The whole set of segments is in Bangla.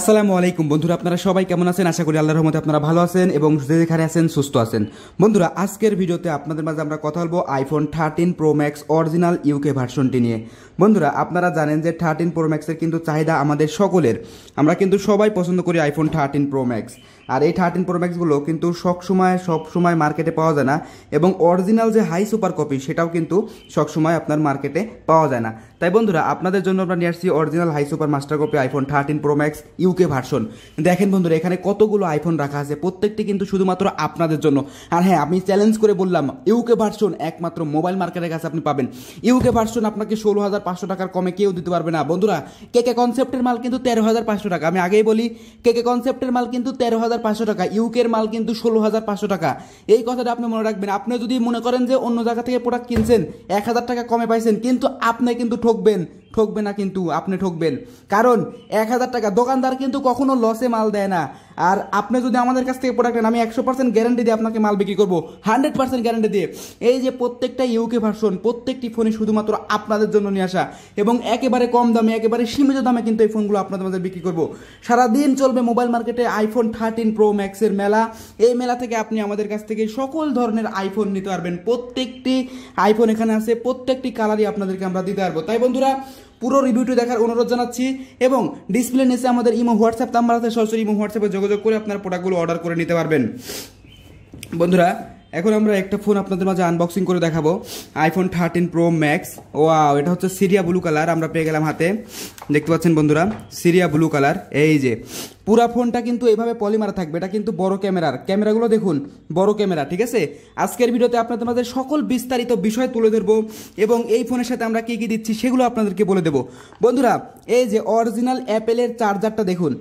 আসসালামু আলাইকুম বন্ধুরা আপনারা সবাই কেমন আছেন আশা করি আল্লাহর রহমতে আপনারা ভালো আছেন এবং যেখানে আছেন সুস্থ আছেন বন্ধুরা আজকের ভিডিওতে আপনাদের মাঝে আমরা কথা বলবো iPhone thirteen pro max original UK ভার্সনটি নিয়ে বন্ধুরা আপনারা জানেন যে থার্টিন প্রো ম্যাক্সের কিন্তু চাহিদা আমাদের সকলের আমরা কিন্তু সবাই পছন্দ করি আইফোন থার্টিন প্রো ম্যাক্স আর এই থার্টিন প্রো ম্যাক্সগুলো কিন্তু সবসময় সবসময় মার্কেটে পাওয়া যায় না এবং অরিজিনাল যে হাই সুপার কপি সেটাও কিন্তু সবসময় আপনার মার্কেটে পাওয়া যায় না তাই বন্ধুরা আপনাদের জন্য আমরা নিয়ে আসছি original high super master copy iPhone thirteen pro max U UK version দেখেন বন্ধুরা এখানে কতগুলো আইফোন রাখা আছে প্রত্যেকটি কিন্তু শুধুমাত্র আপনাদের জন্য আর হ্যাঁ আমি চ্যালেঞ্জ করে বললাম ইউকে ভার্সন একমাত্র মোবাইল মার্কেটের কাছে আপনি পাবেন ইউকে ভার্সন আপনাকে ষোলো হাজার পাঁচশো টাকার কমে কেউ দিতে পারবে না বন্ধুরা কে কে কনসেপ্টের মাল কিন্তু তেরো হাজার পাঁচশো টাকা আমি আগেই বলি কে কে কনসেপ্টের মাল কিন্তু তেরো হাজার পাঁচশো টাকা ইউকের মাল কিন্তু ষোলো হাজার পাঁচশো টাকা এই কথাটা আপনি মনে রাখবেন আপনি যদি মনে করেন যে অন্য জায়গা থেকে প্রোডাক্ট কিনছেন এক হাজার টাকা কমে পাইছেন কিন্তু আপনি কিন্তু ঠকবেন ঠকবে না কিন্তু আপনি ঠকবেন কারণ এক হাজার টাকা দোকানদার কিন্তু কখনো লসে মাল দেয় না আর আপনি যদি আমাদের কাছ থেকে প্রোডাক্ট নেন আমি একশো পার্সেন্ট গ্যারান্টি দিয়ে আপনাকে মাল বিক্রি করবো হান্ড্রেড পার্সেন্ট গ্যারান্টি দিয়ে এই যে প্রত্যেকটা ইউকে ভার্সন প্রত্যেকটি ফোনে শুধুমাত্র আপনাদের জন্য নিয়ে আসা এবং একেবারে কম দামে একেবারে সীমিত দামে কিন্তু এই ফোনগুলো আপনাদের মধ্যে বিক্রি করবো সারাদিন চলবে মোবাইল মার্কেটে আইফোন থার্টিন প্রো ম্যাক্সের মেলা এই মেলা থেকে আপনি আমাদের কাছ থেকে সকল ধরনের আইফোন নিতে পারবেন প্রত্যেকটি আইফোন এখানে আছে প্রত্যেকটি কালারই আপনাদেরকে আমরা দিতে পারবো তাই বন্ধুরা পুরো রিভিউটি দেখার অনুরোধ জানাচ্ছি এবং ডিসপ্লে নিচে আমাদের ইমো হোয়াটসঅ্যাপ নাম্বার আছে সরাসরি ইমো হোয়াটসঅ্যাপে যোগাযোগ করে আপনার প্রোডাক্টগুলো অর্ডার করে নিতে পারবেন বন্ধুরা এখন আমরা একটা ফোন আপনাদের মাঝে আনবক্সিং করে দেখাবো আইফোন থার্টিন প্রো ম্যাক্স ও এটা হচ্ছে সিরিয়া ব্লু কালার আমরা পেয়ে গেলাম হাতে দেখতে পাচ্ছেন বন্ধুরা সিরিয়া ব্লু কালার এই যে পুরা ফোনটা কিন্তু এইভাবে পলিমারা থাকবে এটা কিন্তু বড় ক্যামেরার ক্যামেরাগুলো দেখুন বড় ক্যামেরা ঠিক আছে আজকের ভিডিওতে আপনাদের মাঝে সকল বিস্তারিত বিষয় তুলে ধরবো এবং এই ফোনের সাথে আমরা কী কী দিচ্ছি সেগুলো আপনাদেরকে বলে দেবো বন্ধুরা এই যে অরিজিনাল অ্যাপেলের চার্জারটা দেখুন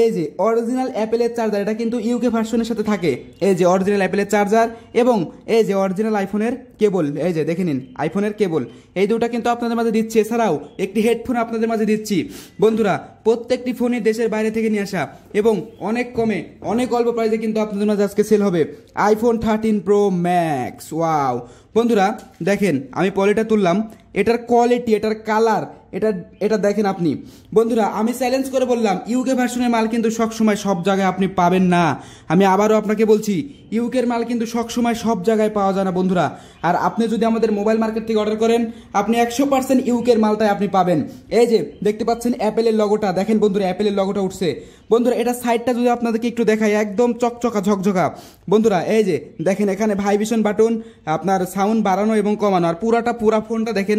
এই যে অরিজিনাল অ্যাপেলের চার্জার এটা কিন্তু ইউকে ভার্সনের সাথে থাকে এই যে অরিজিনাল অ্যাপেলের চার্জার এবং এই যে অরিজিনাল আইফোনের কেবল এই যে দেখে নিন আইফোনের কেবল এই দুটো কিন্তু আপনাদের মাঝে দিচ্ছি এছাড়াও একটি হেডফোন আপনাদের মাঝে দিচ্ছি বন্ধুরা প্রত্যেকটি ফোনই দেশের বাইরে থেকে নিয়ে আসা এবং অনেক কমে অনেক অল্প প্রাইসে কিন্তু আপনাদের মাঝে আজকে সেল হবে iPhone thirteen pro max wow বন্ধুরা দেখেন আমি পলিটা তুললাম এটার কোয়ালিটি এটার কালার এটা এটা দেখেন আপনি বন্ধুরা আমি চ্যালেঞ্জ করে বললাম ইউকে ভার্সনের মাল কিন্তু সবসময় সব জায়গায় আপনি পাবেন না আমি আবারও আপনাকে বলছি ইউকের মাল কিন্তু সবসময় সব জায়গায় পাওয়া যায় না বন্ধুরা আর আপনি যদি আমাদের মোবাইল মার্কেট থেকে অর্ডার করেন আপনি একশো পার্সেন্ট ইউকের মালটাই আপনি পাবেন এই যে দেখতে পাচ্ছেন অ্যাপেলের লগোটা দেখেন বন্ধুরা অ্যাপেলের লগোটা উঠছে বন্ধুরা এটা সাইডটা যদি আপনাদেরকে একটু দেখাই একদম চকচকা ঝকঝকা বন্ধুরা এই যে দেখেন এখানে ভাইবিশন বাটন আপনার সাউন্ড বাড়ানো এবং কমানো আর পুরাটা পুরা ফোনটা দেখেন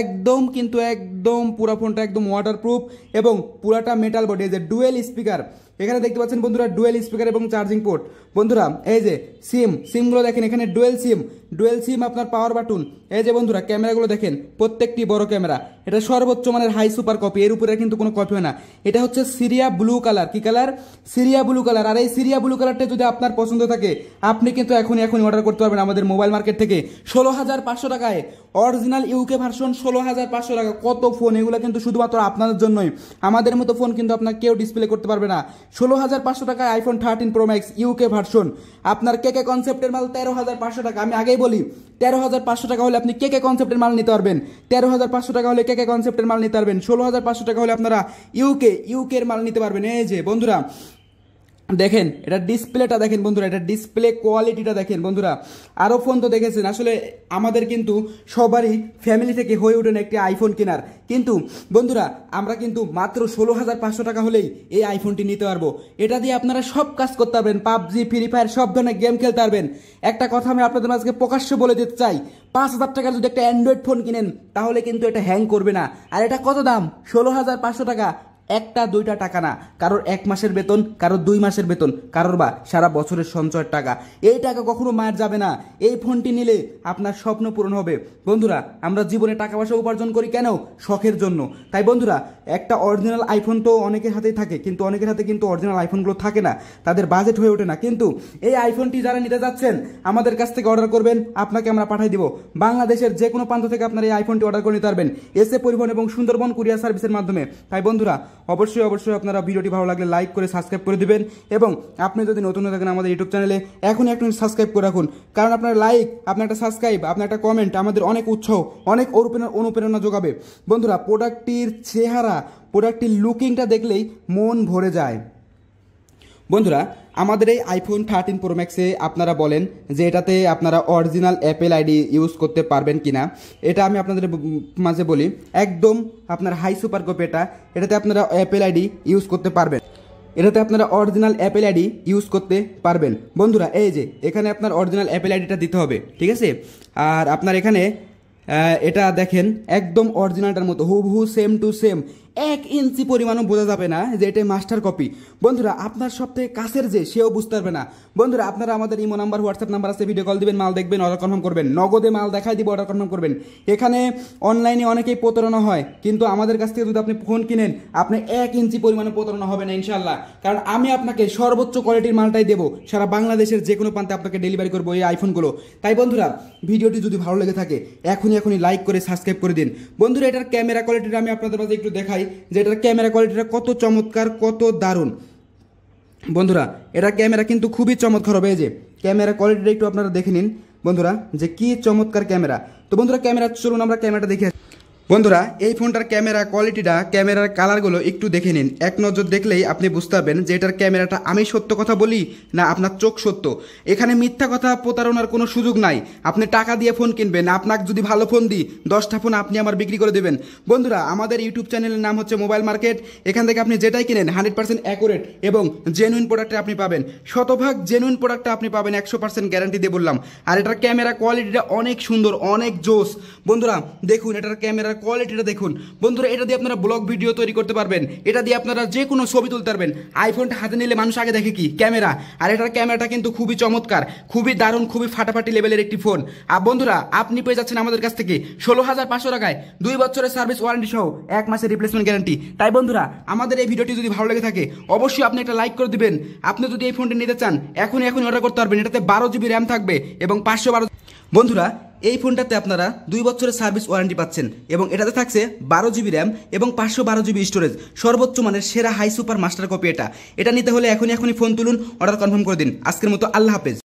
একদম কিন্তু একদম একদম পুরো ফোনটা একদম ওয়াটারপ্রুফ এবং পুরাটা মেটাল বডি যে ডুয়েল স্পিকার এখানে দেখতে পাচ্ছেন বন্ধুরা ডুয়েল স্পিকার এবং চার্জিং পোর্ট বন্ধুরা এই যে সিম সিমগুলো দেখেন এখানে ডুয়েল সিম ডুয়েল সিম আপনার পাওয়ার বাটন এই যে বন্ধুরা ক্যামেরাগুলো দেখেন প্রত্যেকটি বড় ক্যামেরা এটা সর্বোচ্চ মানের হাই সুপার কপি এর উপরে কিন্তু কোনো কপি হয় না এটা হচ্ছে সিরিয়া ব্লু কালার কি কালার সিরিয়া ব্লু কালার আর এই সিরিয়া ব্লু কালারটা যদি আপনার পছন্দ থাকে আপনি কিন্তু এখনই এখনই অর্ডার করতে পারবেন আমাদের মোবাইল মার্কেট থেকে ষোলো হাজার পাঁচশো টাকায় অরিজিনাল ইউকে ভার্সন ষোলো হাজার পাঁচশো টাকা কত ফোন এগুলো কিন্তু শুধুমাত্র আপনাদের জন্যই আমাদের মতো ফোন কিন্তু আপনার কেউ ডিসপ্লে করতে পারবে না ষোলো হাজার পাঁচশো টাকায় iPhone thirteen pro max UK version আপনার কে কে কনসেপ্টের মাল তেরো হাজার পাঁচশো টাকা আমি আগেই বলি তেরো হাজার পাঁচশো টাকা হলে আপনি কে কে কনসেপ্টের মাল নিতে পারবেন তেরো হাজার পাঁচশো টাকা হলে কে কে কনসেপ্টের মাল নিতে পারবেন ষোলো হাজার পাঁচশো টাকা হলে আপনারা ইউকে ইউকের মাল নিতে পারবেন এই যে বন্ধুরা দেখেন এটা ডিসপ্লেটা দেখেন বন্ধুরা এটা ডিসপ্লে কোয়ালিটিটা দেখেন বন্ধুরা আরও ফোন তো দেখেছেন আসলে আমাদের কিন্তু সবারই ফ্যামিলি থেকে হয়ে ওঠেন একটি আইফোন কেনার কিন্তু বন্ধুরা আমরা কিন্তু মাত্র ষোলো হাজার পাঁচশো টাকা হলেই এই আইফোনটি নিতে পারবো এটা দিয়ে আপনারা সব কাজ করতে পারবেন পাবজি ফ্রি ফায়ার সব ধরনের গেম খেলতে পারবেন একটা কথা আমি আপনাদের আজকে প্রকাশ্য বলে দিতে চাই পাঁচ হাজার টাকার যদি একটা অ্যান্ড্রয়েড ফোন কিনেন তাহলে কিন্তু এটা হ্যাং করবে না আর এটা কত দাম ষোলো হাজার পাঁচশো টাকা একটা দুইটা টাকা না কারোর এক মাসের বেতন কারোর দুই মাসের বেতন কারোর বা সারা বছরের সঞ্চয়ের টাকা এই টাকা কখনো মায়ের যাবে না এই ফোনটি নিলে আপনার স্বপ্ন পূরণ হবে বন্ধুরা আমরা জীবনে টাকা পয়সা উপার্জন করি কেন শখের জন্য তাই বন্ধুরা একটা অরিজিনাল আইফোন তো অনেকের হাতেই থাকে কিন্তু অনেকের হাতে কিন্তু অরিজিনাল আইফোনগুলো থাকে না তাদের বাজেট হয়ে ওঠে না কিন্তু এই আইফোনটি যারা নিতে যাচ্ছেন আমাদের কাছ থেকে অর্ডার করবেন আপনাকে আমরা পাঠাই দিব বাংলাদেশের যে কোনো প্রান্ত থেকে আপনারা এই আইফোনটি অর্ডার করে নিতে পারবেন এসে পরিবহন এবং সুন্দরবন কুরিয়ার সার্ভিসের মাধ্যমে তাই বন্ধুরা অবশ্যই অবশ্যই আপনারা ভিডিওটি ভালো লাগলে লাইক করে সাবস্ক্রাইব করে দেবেন এবং আপনি যদি নতুন হয়ে থাকেন আমাদের ইউটিউব চ্যানেলে এখন একটু সাবস্ক্রাইব করে রাখুন কারণ আপনার লাইক আপনার একটা সাবস্ক্রাইব আপনার একটা কমেন্ট আমাদের অনেক উৎসাহ অনেক অনুপ্রেরণা যোগাবে বন্ধুরা প্রোডাক্টটির চেহারা প্রোডাক্টটির লুকিংটা দেখলেই মন ভরে যায় বন্ধুরা আমাদের এই আইফোন থার্টিন প্রো ম্যাক্সে আপনারা বলেন যে এটাতে আপনারা অরিজিনাল অ্যাপেল আইডি ইউজ করতে পারবেন কি না এটা আমি আপনাদের মাঝে বলি একদম আপনার হাই সুপার কোপ এটা এটাতে আপনারা অ্যাপেল আইডি ইউজ করতে পারবেন এটাতে আপনারা অরিজিনাল অ্যাপেল আইডি ইউজ করতে পারবেন বন্ধুরা এই যে এখানে আপনার অরিজিনাল অ্যাপেল আইডিটা দিতে হবে ঠিক আছে আর আপনার এখানে এটা দেখেন একদম অরিজিনালটার মতো হুবহু সেম টু সেম এক ইঞ্চি পরিমাণও বোঝা যাবে না যে এটাই মাস্টার কপি বন্ধুরা আপনার সবথেকে কাছের যে সেও বুঝতে পারবে না বন্ধুরা আপনারা আমাদের ইমো নাম্বার হোয়াটসঅ্যাপ নাম্বার আছে ভিডিও কল দিবেন মাল দেখবেন অর্ডার কনফার্ম করবেন নগদে মাল দেখাই দিব অর্ডার কনফার্ম করবেন এখানে অনলাইনে অনেকেই প্রতারণা হয় কিন্তু আমাদের কাছ থেকে যদি আপনি ফোন কিনেন আপনি এক ইঞ্চি পরিমাণে প্রতারণা হবে না ইনশাল্লাহ কারণ আমি আপনাকে সর্বোচ্চ কোয়ালিটির মালটাই দেবো সারা বাংলাদেশের যে কোনো প্রান্তে আপনাকে ডেলিভারি করবো এই আইফোনগুলো তাই বন্ধুরা ভিডিওটি যদি ভালো লেগে থাকে এখনই এখনই লাইক করে সাবস্ক্রাইব করে দিন বন্ধুরা এটার ক্যামেরা কোয়ালিটিটা আমি আপনাদের মাঝে একটু দেখাই যে এটার ক্যামেরা কোয়ালিটিটা কত চমৎকার কত দারুণ বন্ধুরা এটা ক্যামেরা কিন্তু খুবই চমৎকার হবে এই যে ক্যামেরা কোয়ালিটিটা একটু আপনারা দেখে নিন বন্ধুরা যে কি চমৎকার ক্যামেরা তো বন্ধুরা ক্যামেরা চলুন আমরা ক্যামেরাটা দেখে বন্ধুরা এই ফোনটার ক্যামেরা কোয়ালিটিটা ক্যামেরার কালারগুলো একটু দেখে নিন এক নজর দেখলেই আপনি বুঝতে পারবেন যে এটার ক্যামেরাটা আমি সত্য কথা বলি না আপনার চোখ সত্য এখানে মিথ্যা কথা প্রতারণার কোনো সুযোগ নাই আপনি টাকা দিয়ে ফোন কিনবেন আপনাকে যদি ভালো ফোন দিই দশটা ফোন আপনি আমার বিক্রি করে দেবেন বন্ধুরা আমাদের ইউটিউব চ্যানেলের নাম হচ্ছে মোবাইল মার্কেট এখান থেকে আপনি যেটাই কিনেন হান্ড্রেড পার্সেন্ট অ্যাকুরেট এবং জেনুইন প্রোডাক্টটা আপনি পাবেন শতভাগ জেনুইন প্রোডাক্টটা আপনি পাবেন একশো পার্সেন্ট গ্যারান্টি দিয়ে বললাম আর এটার ক্যামেরা কোয়ালিটিটা অনেক সুন্দর অনেক জোস বন্ধুরা দেখুন এটার ক্যামেরা ক্যামেরার কোয়ালিটিটা দেখুন বন্ধুরা এটা দিয়ে আপনারা ব্লগ ভিডিও তৈরি করতে পারবেন এটা দিয়ে আপনারা যে কোনো ছবি তুলতে পারবেন আইফোনটা হাতে নিলে মানুষ আগে দেখে কি ক্যামেরা আর এটার ক্যামেরাটা কিন্তু খুবই চমৎকার খুবই দারুণ খুবই ফাটাফাটি লেভেলের একটি ফোন আর বন্ধুরা আপনি পেয়ে যাচ্ছেন আমাদের কাছ থেকে ষোলো হাজার পাঁচশো টাকায় দুই বছরের সার্ভিস ওয়ারেন্টি সহ এক মাসের রিপ্লেসমেন্ট গ্যারান্টি তাই বন্ধুরা আমাদের এই ভিডিওটি যদি ভালো লেগে থাকে অবশ্যই আপনি একটা লাইক করে দিবেন আপনি যদি এই ফোনটি নিতে চান এখনই এখন অর্ডার করতে পারবেন এটাতে বারো জিবি র্যাম থাকবে এবং পাঁচশো বারো বন্ধুরা এই ফোনটাতে আপনারা দুই বছরের সার্ভিস ওয়ারেন্টি পাচ্ছেন এবং এটাতে থাকছে বারো জিবি র্যাম এবং পাঁচশো বারো জিবি স্টোরেজ সর্বোচ্চ মানের সেরা হাই সুপার মাস্টার কপি এটা এটা নিতে হলে এখনই এখনই ফোন তুলুন অর্ডার কনফার্ম করে দিন আজকের মতো আল্লাহ হাফেজ